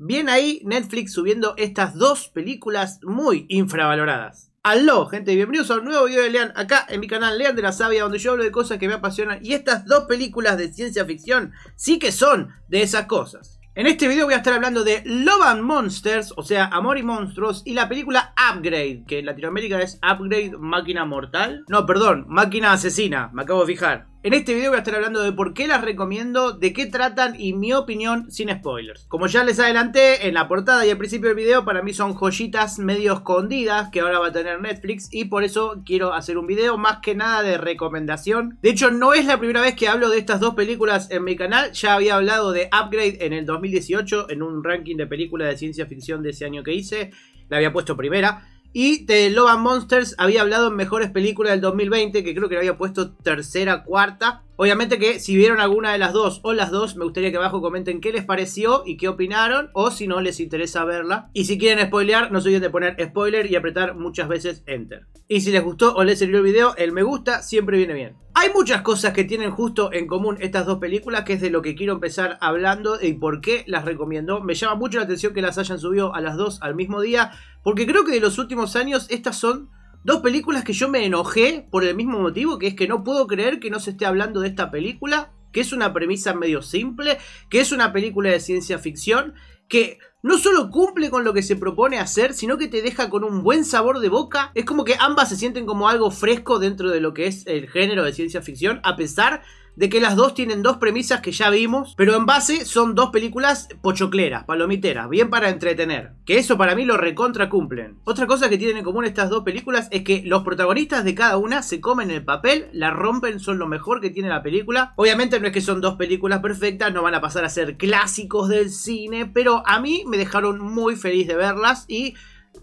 Bien ahí Netflix subiendo estas dos películas muy infravaloradas. Aló, gente, bienvenidos a un nuevo video de Lean acá en mi canal Lean de la Sabia, donde yo hablo de cosas que me apasionan y estas dos películas de ciencia ficción sí que son de esas cosas. En este video voy a estar hablando de Love and Monsters, o sea, Amor y Monstruos, y la película Upgrade, que en Latinoamérica es Upgrade Máquina Mortal. No, perdón, Máquina Asesina, me acabo de fijar. En este video voy a estar hablando de por qué las recomiendo, de qué tratan y mi opinión sin spoilers. Como ya les adelanté en la portada y al principio del video, para mí son joyitas medio escondidas que ahora va a tener Netflix y por eso quiero hacer un video más que nada de recomendación. De hecho, no es la primera vez que hablo de estas dos películas en mi canal, ya había hablado de Upgrade en el 2018 en un ranking de películas de ciencia ficción de ese año que hice, la había puesto primera. Y de Love Monsters había hablado en mejores películas del 2020, que creo que le había puesto tercera, cuarta. Obviamente que si vieron alguna de las dos o las dos, me gustaría que abajo comenten qué les pareció y qué opinaron, o si no les interesa verla. Y si quieren spoilear, no se olviden de poner spoiler y apretar muchas veces enter. Y si les gustó o les sirvió el video, el me gusta siempre viene bien. Hay muchas cosas que tienen justo en común estas dos películas, que es de lo que quiero empezar hablando y por qué las recomiendo. Me llama mucho la atención que las hayan subido a las dos al mismo día. Porque creo que de los últimos años estas son dos películas que yo me enojé por el mismo motivo, que es que no puedo creer que no se esté hablando de esta película, que es una premisa medio simple, que es una película de ciencia ficción, que no solo cumple con lo que se propone hacer, sino que te deja con un buen sabor de boca. Es como que ambas se sienten como algo fresco dentro de lo que es el género de ciencia ficción, a pesar de de que las dos tienen dos premisas que ya vimos, pero en base son dos películas pochocleras, palomiteras, bien para entretener. Que eso para mí lo recontra cumplen. Otra cosa que tienen en común estas dos películas es que los protagonistas de cada una se comen el papel, la rompen, son lo mejor que tiene la película. Obviamente no es que son dos películas perfectas, no van a pasar a ser clásicos del cine, pero a mí me dejaron muy feliz de verlas y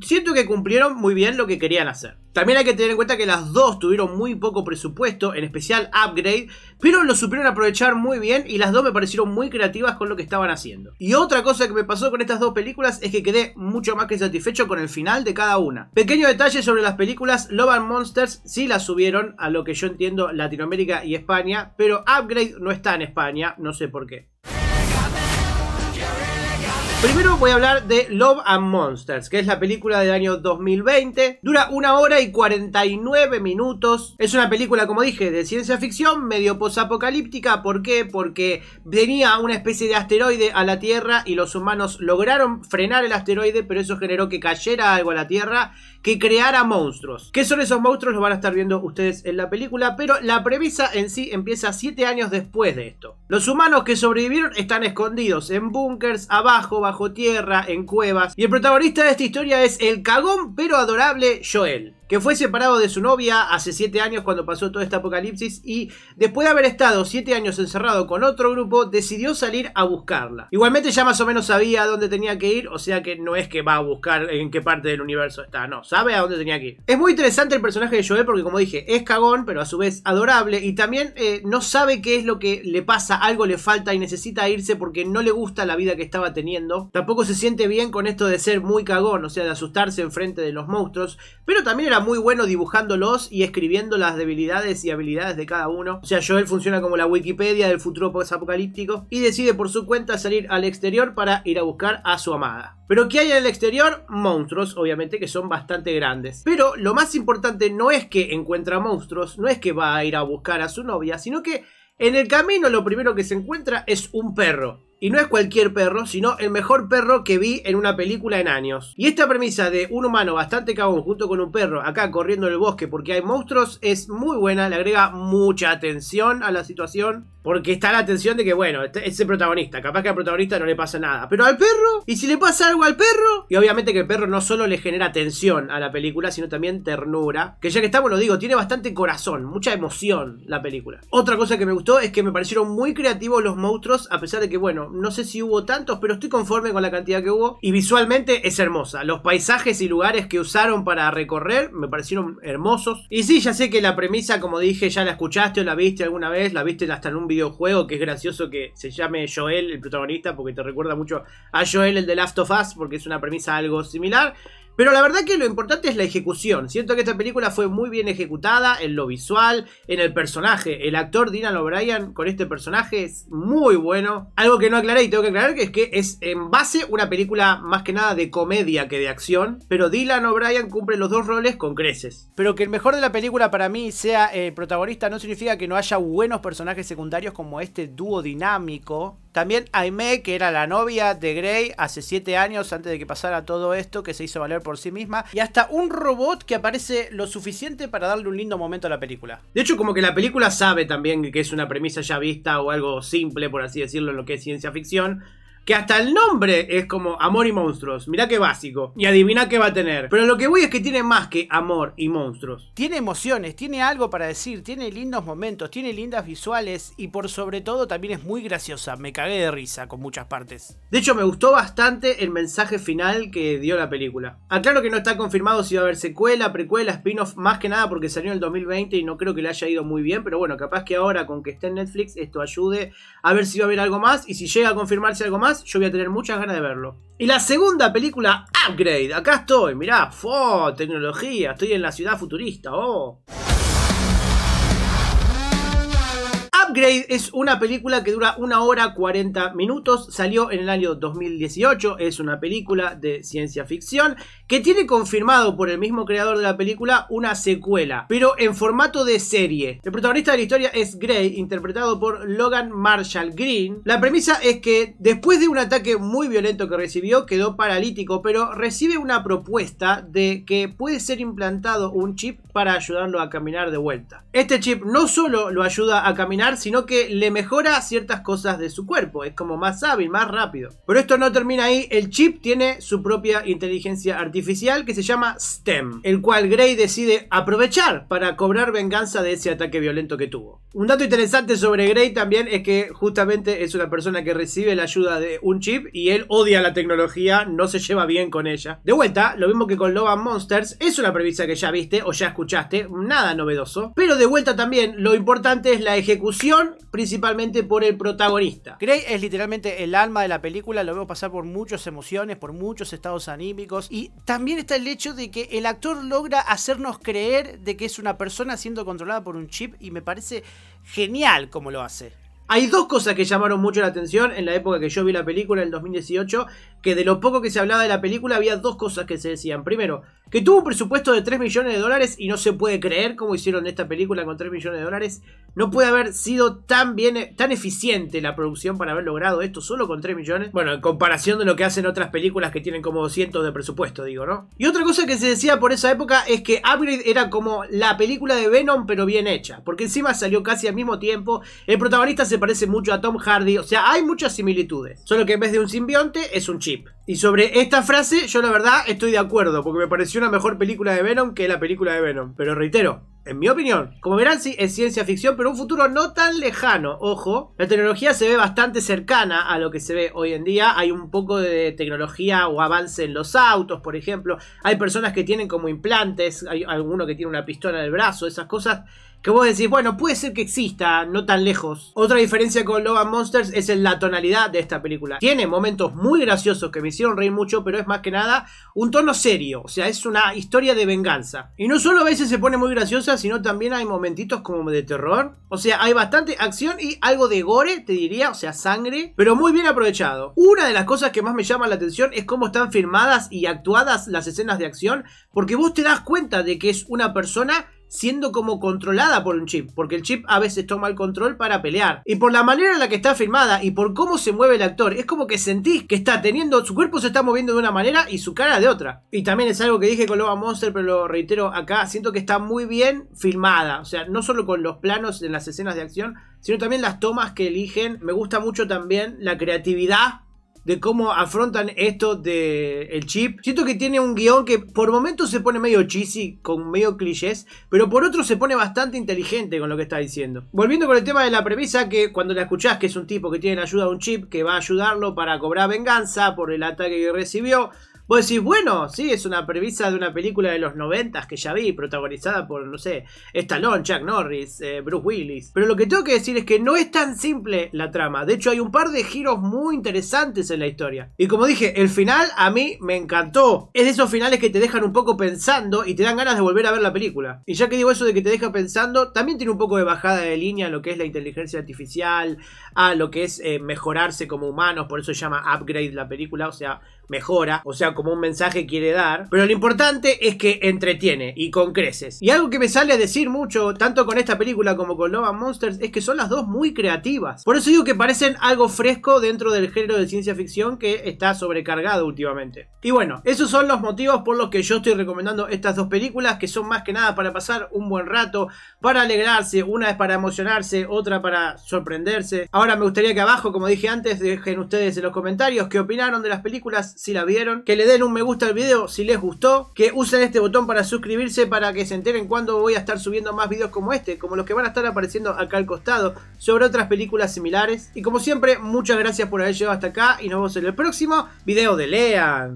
siento que cumplieron muy bien lo que querían hacer. También hay que tener en cuenta que las dos tuvieron muy poco presupuesto, en especial Upgrade, pero lo supieron aprovechar muy bien y las dos me parecieron muy creativas con lo que estaban haciendo. Y otra cosa que me pasó con estas dos películas es que quedé mucho más que satisfecho con el final de cada una. Pequeño detalle sobre las películas, Love and Monsters sí las subieron a lo que yo entiendo Latinoamérica y España, pero Upgrade no está en España, no sé por qué. Primero voy a hablar de Love and Monsters, que es la película del año 2020. Dura una hora y 49 minutos. Es una película, como dije, de ciencia ficción, medio posapocalíptica. ¿Por qué? Porque venía una especie de asteroide a la Tierra y los humanos lograron frenar el asteroide, pero eso generó que cayera algo a la Tierra que creara monstruos. ¿Qué son esos monstruos? Lo van a estar viendo ustedes en la película, pero la premisa en sí empieza 7 años después de esto. Los humanos que sobrevivieron están escondidos en búnkers, abajo, bajo bajo tierra, en cuevas. Y el protagonista de esta historia es el cagón pero adorable Joel que fue separado de su novia hace 7 años cuando pasó todo este apocalipsis y después de haber estado 7 años encerrado con otro grupo, decidió salir a buscarla. Igualmente ya más o menos sabía a dónde tenía que ir, o sea que no es que va a buscar en qué parte del universo está, no, sabe a dónde tenía que ir. Es muy interesante el personaje de Joel porque como dije, es cagón, pero a su vez adorable y también eh, no sabe qué es lo que le pasa, algo le falta y necesita irse porque no le gusta la vida que estaba teniendo. Tampoco se siente bien con esto de ser muy cagón, o sea, de asustarse enfrente de los monstruos, pero también muy bueno dibujándolos y escribiendo las debilidades y habilidades de cada uno. O sea, Joel funciona como la Wikipedia del futuro apocalíptico y decide por su cuenta salir al exterior para ir a buscar a su amada. Pero ¿qué hay en el exterior? Monstruos, obviamente, que son bastante grandes. Pero lo más importante no es que encuentra monstruos, no es que va a ir a buscar a su novia, sino que en el camino lo primero que se encuentra es un perro. Y no es cualquier perro, sino el mejor perro que vi en una película en años. Y esta premisa de un humano bastante cabrón junto con un perro acá corriendo en el bosque porque hay monstruos es muy buena, le agrega mucha atención a la situación. Porque está la atención de que, bueno, este es protagonista. Capaz que al protagonista no le pasa nada. Pero al perro, ¿y si le pasa algo al perro? Y obviamente que el perro no solo le genera tensión a la película, sino también ternura. Que ya que estamos, lo digo, tiene bastante corazón, mucha emoción la película. Otra cosa que me gustó es que me parecieron muy creativos los monstruos, a pesar de que, bueno, no sé si hubo tantos, pero estoy conforme con la cantidad que hubo. Y visualmente es hermosa. Los paisajes y lugares que usaron para recorrer me parecieron hermosos. Y sí, ya sé que la premisa, como dije, ya la escuchaste o la viste alguna vez, la viste hasta en un videojuego, que es gracioso que se llame Joel el protagonista, porque te recuerda mucho a Joel el de Last of Us, porque es una premisa algo similar. Pero la verdad que lo importante es la ejecución. Siento que esta película fue muy bien ejecutada en lo visual, en el personaje. El actor Dylan O'Brien con este personaje es muy bueno. Algo que no aclaré y tengo que aclarar que es que es en base una película más que nada de comedia que de acción. Pero Dylan O'Brien cumple los dos roles con creces. Pero que el mejor de la película para mí sea protagonista no significa que no haya buenos personajes secundarios como este dúo dinámico también Aimee, que era la novia de Grey hace 7 años antes de que pasara todo esto, que se hizo valer por sí misma. Y hasta un robot que aparece lo suficiente para darle un lindo momento a la película. De hecho, como que la película sabe también que es una premisa ya vista o algo simple, por así decirlo, en lo que es ciencia ficción que hasta el nombre es como Amor y Monstruos. Mirá qué básico. Y adivina qué va a tener. Pero lo que voy es que tiene más que amor y monstruos. Tiene emociones, tiene algo para decir, tiene lindos momentos, tiene lindas visuales y por sobre todo también es muy graciosa. Me cagué de risa con muchas partes. De hecho, me gustó bastante el mensaje final que dio la película. Aclaro que no está confirmado si va a haber secuela, precuela, spin-off, más que nada porque salió en el 2020 y no creo que le haya ido muy bien, pero bueno, capaz que ahora con que esté en Netflix esto ayude a ver si va a haber algo más y si llega a confirmarse algo más yo voy a tener muchas ganas de verlo. Y la segunda película, Upgrade. Acá estoy, mirá, ¡fo! Tecnología, estoy en la ciudad futurista, oh. Grey es una película que dura una hora 40 minutos, salió en el año 2018, es una película de ciencia ficción que tiene confirmado por el mismo creador de la película una secuela, pero en formato de serie. El protagonista de la historia es Grey, interpretado por Logan Marshall Green. La premisa es que después de un ataque muy violento que recibió, quedó paralítico, pero recibe una propuesta de que puede ser implantado un chip para ayudarlo a caminar de vuelta. Este chip no solo lo ayuda a caminar, sino que le mejora ciertas cosas de su cuerpo. Es como más hábil, más rápido. Pero esto no termina ahí. El chip tiene su propia inteligencia artificial que se llama STEM, el cual Grey decide aprovechar para cobrar venganza de ese ataque violento que tuvo. Un dato interesante sobre Grey también es que justamente es una persona que recibe la ayuda de un chip y él odia la tecnología, no se lleva bien con ella. De vuelta, lo mismo que con Love Monsters, es una premisa que ya viste o ya escuchaste, nada novedoso. Pero de vuelta también, lo importante es la ejecución principalmente por el protagonista. Grey es literalmente el alma de la película, lo vemos pasar por muchas emociones, por muchos estados anímicos y también está el hecho de que el actor logra hacernos creer de que es una persona siendo controlada por un chip y me parece genial como lo hace. Hay dos cosas que llamaron mucho la atención en la época que yo vi la película, en el 2018, que de lo poco que se hablaba de la película había dos cosas que se decían. Primero, que tuvo un presupuesto de 3 millones de dólares y no se puede creer cómo hicieron esta película con 3 millones de dólares. No puede haber sido tan bien, tan eficiente la producción para haber logrado esto solo con 3 millones. Bueno, en comparación de lo que hacen otras películas que tienen como 200 de presupuesto, digo, ¿no? Y otra cosa que se decía por esa época es que Upgrade era como la película de Venom pero bien hecha, porque encima salió casi al mismo tiempo, el protagonista se parece mucho a Tom Hardy, o sea, hay muchas similitudes, solo que en vez de un simbionte es un chip. Y sobre esta frase, yo la verdad estoy de acuerdo, porque me pareció una mejor película de Venom que la película de Venom. Pero reitero, en mi opinión, como verán, sí, es ciencia ficción, pero un futuro no tan lejano. Ojo, la tecnología se ve bastante cercana a lo que se ve hoy en día. Hay un poco de tecnología o avance en los autos, por ejemplo. Hay personas que tienen como implantes, hay alguno que tiene una pistola en el brazo, esas cosas que vos decís, bueno, puede ser que exista, no tan lejos. Otra diferencia con Love Monsters es en la tonalidad de esta película. Tiene momentos muy graciosos que me hicieron reír mucho, pero es más que nada un tono serio, o sea, es una historia de venganza. Y no solo a veces se pone muy graciosa, sino también hay momentitos como de terror. O sea, hay bastante acción y algo de gore, te diría, o sea, sangre, pero muy bien aprovechado. Una de las cosas que más me llama la atención es cómo están firmadas y actuadas las escenas de acción, porque vos te das cuenta de que es una persona siendo como controlada por un chip, porque el chip a veces toma el control para pelear. Y por la manera en la que está filmada y por cómo se mueve el actor, es como que sentís que está teniendo, su cuerpo se está moviendo de una manera y su cara de otra. Y también es algo que dije con Loba Monster, pero lo reitero acá, siento que está muy bien filmada, o sea, no solo con los planos en las escenas de acción, sino también las tomas que eligen. Me gusta mucho también la creatividad de cómo afrontan esto del el chip. Siento que tiene un guión que por momentos se pone medio cheesy, con medio clichés, pero por otro se pone bastante inteligente con lo que está diciendo. Volviendo con el tema de la premisa, que cuando la escuchás que es un tipo que tiene la ayuda de un chip, que va a ayudarlo para cobrar venganza por el ataque que recibió, Vos decís, bueno, sí, es una premisa de una película de los noventas que ya vi, protagonizada por, no sé, Stallone, Chuck Norris, eh, Bruce Willis. Pero lo que tengo que decir es que no es tan simple la trama. De hecho, hay un par de giros muy interesantes en la historia. Y como dije, el final a mí me encantó. Es de esos finales que te dejan un poco pensando y te dan ganas de volver a ver la película. Y ya que digo eso de que te deja pensando, también tiene un poco de bajada de línea lo que es la inteligencia artificial, a lo que es eh, mejorarse como humanos, por eso se llama upgrade la película, o sea, mejora. O sea, como un mensaje quiere dar. Pero lo importante es que entretiene y con creces. Y algo que me sale a decir mucho, tanto con esta película como con nova Monsters, es que son las dos muy creativas. Por eso digo que parecen algo fresco dentro del género de ciencia ficción que está sobrecargado últimamente. Y bueno, esos son los motivos por los que yo estoy recomendando estas dos películas, que son más que nada para pasar un buen rato, para alegrarse, una es para emocionarse, otra para sorprenderse. Ahora me gustaría que abajo, como dije antes, dejen ustedes en los comentarios qué opinaron de las películas, si la vieron, que les den un me gusta al video si les gustó, que usen este botón para suscribirse para que se enteren cuando voy a estar subiendo más videos como este, como los que van a estar apareciendo acá al costado, sobre otras películas similares. Y como siempre, muchas gracias por haber llegado hasta acá y nos vemos en el próximo video de Lean.